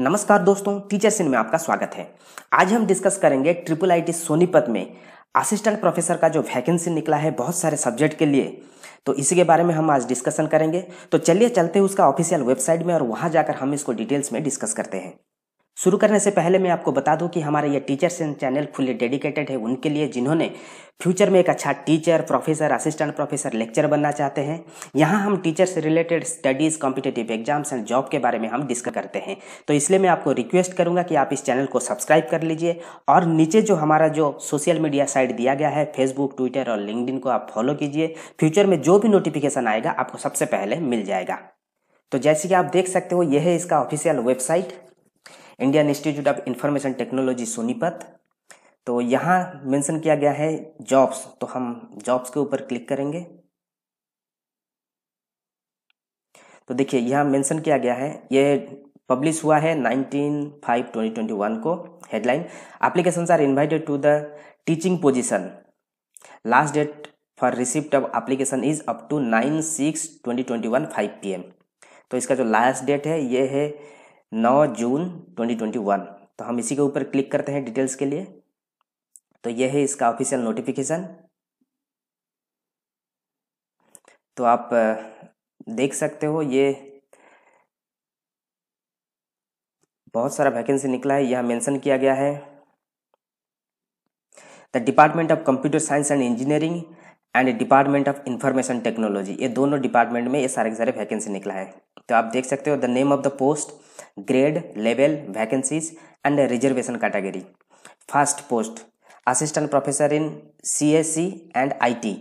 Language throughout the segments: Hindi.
नमस्कार दोस्तों टीचर सिंह में आपका स्वागत है आज हम डिस्कस करेंगे ट्रिपल आईटी सोनीपत में असिस्टेंट प्रोफेसर का जो वैकेंसी निकला है बहुत सारे सब्जेक्ट के लिए तो इसी के बारे में हम आज डिस्कशन करेंगे तो चलिए चलते उसका ऑफिशियल वेबसाइट में और वहां जाकर हम इसको डिटेल्स में डिस्कस करते हैं शुरू करने से पहले मैं आपको बता दूं कि हमारा ये teacher sense channel fully dedicated है उनके लिए जिन्होंने फ्यूचर में एक अच्छा teacher professor assistant professor lecture बनना चाहते हैं यहाँ हम टीचर से related studies competitive exams and job के बारे में हम डिस्कस करते हैं तो इसलिए मैं आपको रिक्वेस्ट करूँगा कि आप इस चैनल को सब्सक्राइब कर लीजिए और नीचे जो हमारा जो सोशल मीडिया साइट दिया गया है फेसबुक ट्विटर और लिंकड को आप फॉलो कीजिए फ्यूचर में जो भी नोटिफिकेशन आएगा आपको सबसे पहले मिल जाएगा तो जैसे कि आप देख सकते हो यह है इसका official website Indian Institute of information Technology Sonipat तो यहाँ मेंशन किया गया है जॉब्स तो हम जॉब्स के ऊपर क्लिक करेंगे तो देखिए यहाँ मेंशन किया गया है ये पब्लिश हुआ है 19 फाइव 2021 को headline application are invited to the teaching position last date for receipt of application is up to nine six twenty twenty one five P तो इसका जो लास्ट डेट है ये है नौ जून 2021 तो हम इसी के ऊपर क्लिक करते हैं डिटेल्स के लिए तो यह है इसका ऑफिशियल नोटिफिकेशन तो आप देख सकते हो ये बहुत सारा वैकेंसी निकला है यह मेंशन किया गया है the department of computer science and engineering and department of information technology ये दोनों डिपार्टमेंट में ये सारे के सारे वैकेंसी निकला है तो आप देख सकते हो the name of the post grade level vacancies and reservation category first post assistant professor in C S C and I T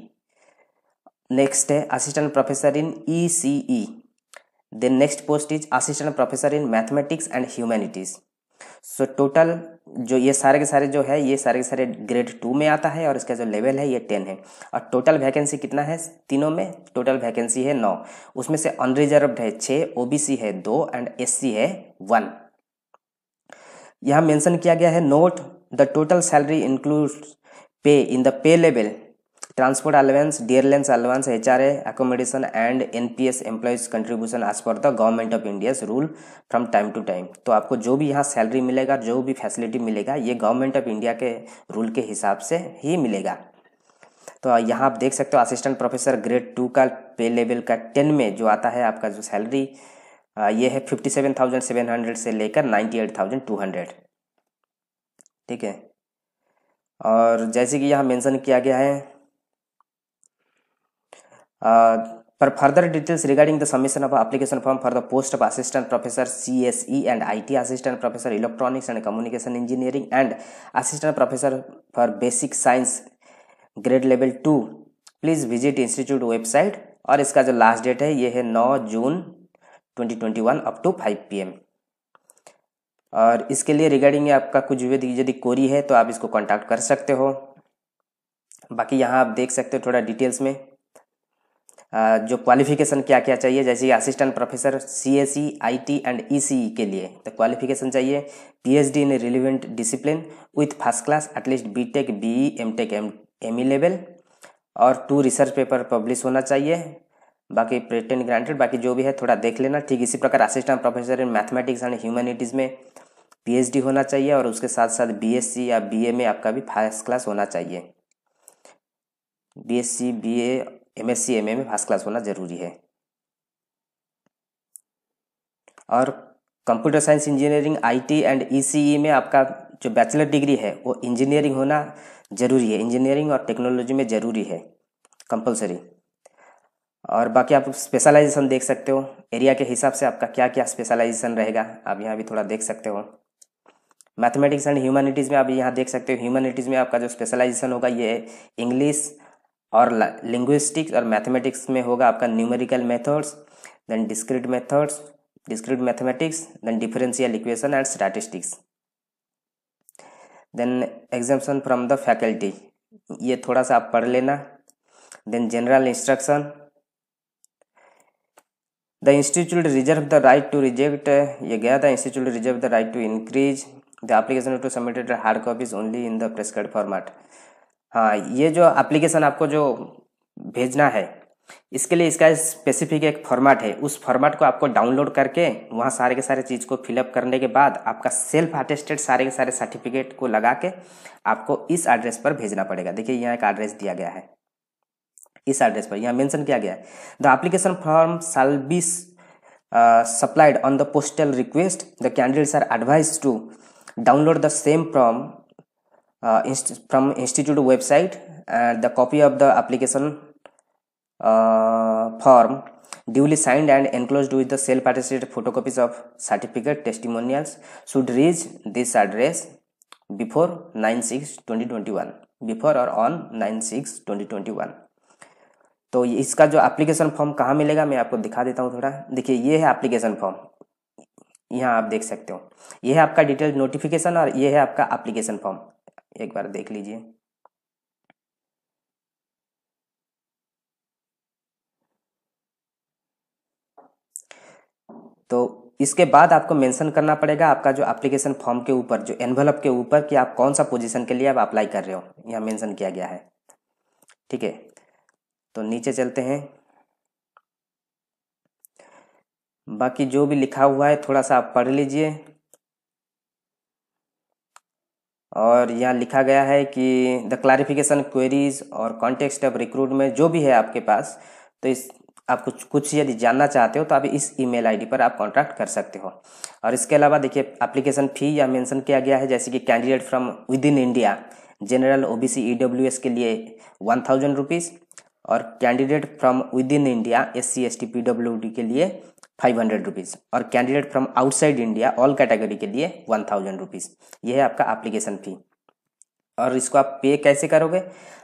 next है assistant professor in E C E then next post is assistant professor in mathematics and humanities so total जो ये सारे के सारे जो है ये सारे के सारे ग्रेड टू में आता है और इसका जो लेवल है ये टेन है और टोटल वैकेंसी कितना है तीनों में टोटल वैकेंसी है नौ उसमें से अनरिजर्व्ड है छः ओबीसी है दो एंड एससी है वन यहाँ मेंशन किया गया है note the total salary include pay in the pay level transport allowance dearlands allowance hra accommodation and nps employees contribution as per the government of india's rule from time to time तो आपको जो भी यहाँ सैलरी मिलेगा जो भी फैसिलिटी मिलेगा ये गवर्नमेंट ऑफ इंडिया के रूल के हिसाब से ही मिलेगा तो यहाँ आप देख सकते हो असिस्टेंट प्रोफेसर ग्रेड टू का पे लेवल का टेन में जो आता है आपका जो सैलरी ये है fifty seven thousand seven hundred से लेकर ninety eight thousand two hundred ठीक है और जैसे कि यहाँ मेंशन किया गया है For further details regarding the submission of application form for the post of Assistant Professor CSE and IT Assistant Professor Electronics and Communication Engineering and Assistant Professor for Basic Science Grade Level 2 please visit institute website और इसका जो लास्ट डेट है ये है 9 जून 2021 अप टू 5 पीएम और इसके लिए रिगार्डिंग आपका कुछ भी यदि कोरी है तो आप इसको कांटेक्ट कर सकते हो बाकी यहाँ आप देख सकते हो थोड़ा डिटेल्स में जो क्वालिफिकेशन क्या क्या चाहिए जैसे assistant professor C S C I T and E C E के लिए तो क्वालिफिकेशन चाहिए P H D in relevant discipline with first class at least B tech B E M tech M M E level और टू रिसर्च पेपर पब्लिश होना चाहिए बाकी प्रेटेंट ग्रांटेड बाकी जो भी है थोड़ा देख लेना ठीक इसी प्रकार assistant professor in mathematics and humanities में पीएचडी होना चाहिए और उसके साथ साथ बीएससी या बीए में आपका भी फर्स्ट क्लास होना चाहिए BSc BA M S C M A में फर्स्ट क्लास होना जरूरी है और computer science engineering IT and ECE में आपका जो बैचलर डिग्री है वो इंजीनियरिंग होना जरूरी है इंजीनियरिंग और टेक्नोलॉजी में ज़रूरी है कंपलसरी और बाकी आप स्पेशलाइजेशन देख सकते हो एरिया के हिसाब से आपका क्या क्या स्पेशलाइजेशन रहेगा आप यहाँ भी थोड़ा देख सकते हो मैथमेटिक्स एंड ह्यूमैनिटीज़ में आप यहाँ देख सकते हो ह्यूमैनिटीज़ में आपका जो स्पेशलाइजेशन होगा ये इंग्लिश और लिंग्विस्टिक्स और मैथमेटिक्स में होगा आपका numerical methods then discrete methods discrete mathematics then differential equation and statistics then examination from the faculty ये थोड़ा सा आप पढ़ लेना then general instruction the institute reserve the right to reject ये गया था institute reserve the right to increase the application to submitted hard copies only in the prescribe format हाँ ये जो एप्लीकेशन आपको जो भेजना है इसके लिए इसका स्पेसिफिक एक फॉर्मेट है उस फॉर्मेट को आपको डाउनलोड करके वहाँ सारे के सारे चीज़ को फिलअप करने के बाद आपका सेल्फ अटेस्टेड सारे के सारे सर्टिफिकेट को लगा के आपको इस एड्रेस पर भेजना पड़ेगा देखिए यहाँ एक एड्रेस दिया गया है इस एड्रेस पर यहाँ मेंशन किया गया है the application form shall be supplied on the postal request the candidates are advise to download the same from uh, inst from institute website and the copy of the application uh, form duly signed and enclosed with the self attested photocopies of certificate testimonials should reach this address before 9 6 2021 before और on nine six twenty twenty one तो इसका जो एप्लीकेशन फॉर्म कहाँ मिलेगा मैं आपको दिखा देता हूँ थोड़ा देखिए ये है एप्लीकेशन फॉर्म यहाँ आप देख सकते हो ये है आपका डिटेल नोटिफिकेशन और ये है आपका एप्लीकेशन फॉर्म एक बार देख लीजिए तो इसके बाद आपको मेंशन करना पड़ेगा आपका जो एप्लीकेशन फॉर्म के ऊपर जो एनवेलप के ऊपर कि आप कौन सा पोजीशन के लिए आप अप्लाई कर रहे हो यहां मेंशन किया गया है ठीक है तो नीचे चलते हैं बाकी जो भी लिखा हुआ है थोड़ा सा आप पढ़ लीजिए और यहाँ लिखा गया है कि द क्लैरिफिकेशन क्वेरीज और कॉन्टेक्स्ट ऑफ रिक्रूटमेंट जो भी है आपके पास तो इस आप कुछ कुछ यदि जानना चाहते हो तो आप इस ईमेल आईडी पर आप कॉन्टैक्ट कर सकते हो और इसके अलावा देखिए एप्लीकेशन फ़ी या मेंशन किया गया है जैसे कि candidate from within India general O B C E W S के लिए वन थाउजेंड रुपीज़ और candidate from within India S C S T P W D के लिए फाइव हंड्रेड रुपीज़ और candidate from outside India all category के लिए वन थाउजेंड रुपीज़ यह है आपका एप्लीकेशन फ़ी और इसको आप पे कैसे करोगे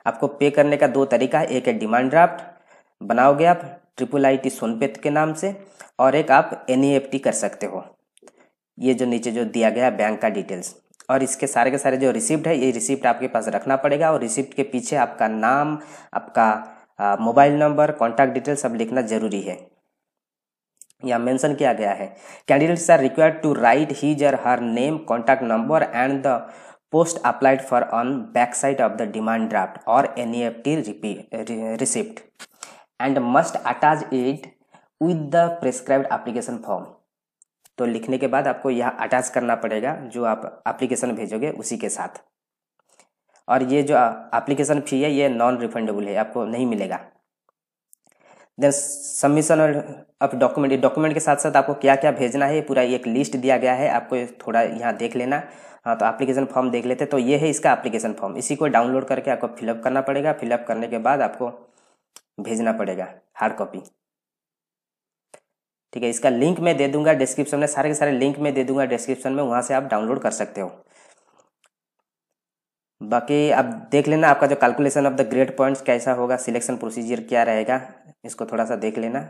आपको पे करने का दो तरीका है एक है डिमांड ड्राफ्ट बनाओगे आप ट्रिपल आई टी सोनपेत के नाम से और एक आप एन e कर सकते हो ये जो नीचे जो दिया गया बैंक का डिटेल्स और इसके सारे के सारे जो रिसिप्ट है ये रिसिप्ट आपके पास रखना पड़ेगा और रिसिप्ट के पीछे आपका नाम आपका मोबाइल नंबर कॉन्टैक्ट डिटेल सब लिखना ज़रूरी है या मेंशन किया गया है candidates are required to write his और her name contact number and the post applied for on back side of the demand draft और N E F T receipt and must attach it with the prescribed application form तो लिखने के बाद आपको यह अटैच करना पड़ेगा जो आप एप्लीकेशन भेजोगे उसी के साथ और ये जो एप्लीकेशन फ़ी है ये नॉन रिफंडेबल है आपको नहीं मिलेगा then submission of document document के साथ साथ आपको क्या क्या भेजना है पूरा एक लिस्ट दिया गया है आपको थोड़ा यहाँ देख लेना हाँ तो एप्लीकेशन फॉर्म देख लेते तो ये है इसका एप्लीकेशन फॉर्म इसी को डाउनलोड करके आपको फिलअप करना पड़ेगा फिलअप करने के बाद आपको भेजना पड़ेगा हार्ड कॉपी ठीक है इसका लिंक मैं दे दूंगा डिस्क्रिप्शन में सारे के सारे लिंक मैं दे दूंगा डिस्क्रिप्शन में वहाँ से आप डाउनलोड कर सकते हो बाकी आप देख लेना आपका जो calculation of the grade points कैसा होगा सिलेक्शन प्रोसीजर क्या रहेगा इसको थोड़ा सा देख लेना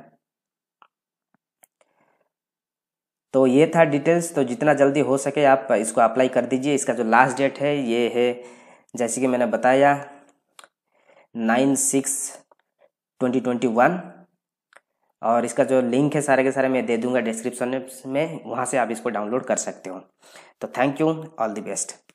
तो ये था डिटेल्स तो जितना जल्दी हो सके आप इसको अप्लाई कर दीजिए इसका जो लास्ट डेट है ये है जैसे कि मैंने बताया nine six twenty twenty one और इसका जो लिंक है सारे के सारे मैं दे दूंगा डिस्क्रिप्शन में वहाँ से आप इसको डाउनलोड कर सकते हो तो thank you all the best